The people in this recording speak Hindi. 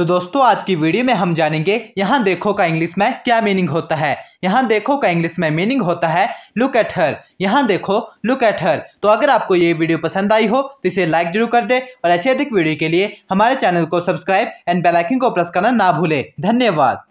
तो दोस्तों आज की वीडियो में हम जानेंगे यहाँ देखो का इंग्लिश में क्या मीनिंग होता है यहाँ देखो का इंग्लिश में मीनिंग होता है लुक एट हर यहाँ देखो लुक एट हर तो अगर आपको ये वीडियो पसंद आई हो तो इसे लाइक जरूर कर दे और ऐसे अधिक वीडियो के लिए हमारे चैनल को सब्सक्राइब एंड बेलाइकिन को प्रेस करना ना भूले धन्यवाद